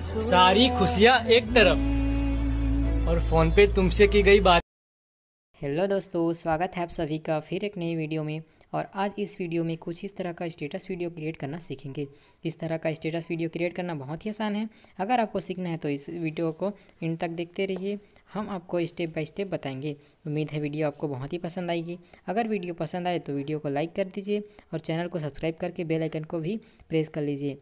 सारी खुशियाँ एक तरफ और फोन पे तुमसे की गई बात हेलो दोस्तों स्वागत है आप सभी का फिर एक नई वीडियो में और आज इस वीडियो में कुछ इस तरह का स्टेटस वीडियो क्रिएट करना सीखेंगे इस तरह का स्टेटस वीडियो क्रिएट करना बहुत ही आसान है अगर आपको सीखना है तो इस वीडियो को इन तक देखते रहिए हम आपको स्टेप बाय स्टेप बताएंगे उम्मीद है वीडियो आपको बहुत ही पसंद आएगी अगर वीडियो पसंद आए तो वीडियो को लाइक कर दीजिए और चैनल को सब्सक्राइब करके बेलाइकन को भी प्रेस कर लीजिए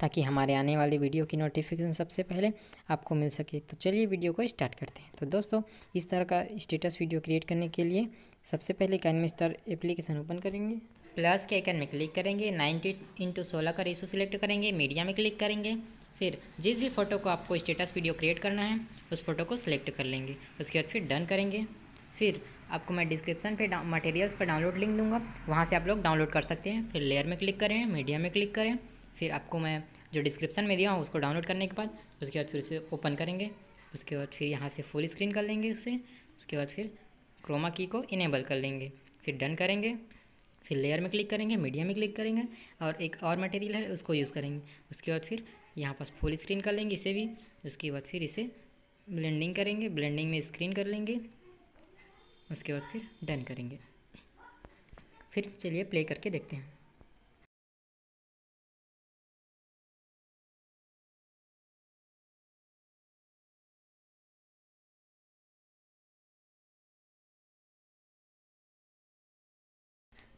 ताकि हमारे आने वाले वीडियो की नोटिफिकेशन सबसे पहले आपको मिल सके तो चलिए वीडियो को स्टार्ट करते हैं तो दोस्तों इस तरह का स्टेटस वीडियो क्रिएट करने के लिए सबसे पहले कैनमे स्टार एप्लीकेशन ओपन करेंगे प्लस के आइकन में क्लिक करेंगे नाइन्टी इंटू सोलह का रेशो सिलेक्ट करेंगे मीडिया में क्लिक करेंगे फिर जिस भी फ़ोटो को आपको स्टेटस वीडियो क्रिएट करना है उस फोटो को सिलेक्ट कर लेंगे उसके बाद फिर डन करेंगे फिर आपको मैं डिस्क्रिप्शन पे मटेरियल्स पर डाउनलोड लिंक दूंगा वहाँ से आप लोग डाउनलोड कर सकते हैं फिर लेयर में क्लिक करें मीडिया में क्लिक करें फिर आपको मैं जो डिस्क्रिप्शन में दिया हूँ उसको डाउनलोड करने के बाद उसके बाद फिर उसे ओपन करेंगे उसके बाद फिर यहाँ से फुल स्क्रीन कर लेंगे उसे उसके बाद फिर क्रोमा की को इनेबल कर लेंगे फिर डन करेंगे फिर लेयर में क्लिक करेंगे मीडिया में क्लिक करेंगे और एक और मटेरियल है उसको यूज़ करेंगे उसके बाद फिर यहाँ पास फुल स्क्रीन कर लेंगे इसे भी उसके बाद फिर इसे ब्लेंडिंग करेंगे ब्लेंडिंग में स्क्रीन कर लेंगे उसके बाद फिर डन करेंगे फिर चलिए प्ले करके देखते हैं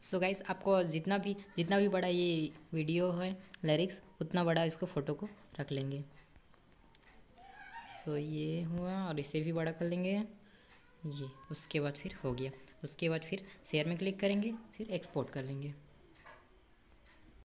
सो so गाइस आपको जितना भी जितना भी बड़ा ये वीडियो है लिरिक्स उतना बड़ा इसको फ़ोटो को रख लेंगे सो so ये हुआ और इसे भी बड़ा कर लेंगे ये उसके बाद फिर हो गया उसके बाद फिर शेयर में क्लिक करेंगे फिर एक्सपोर्ट कर लेंगे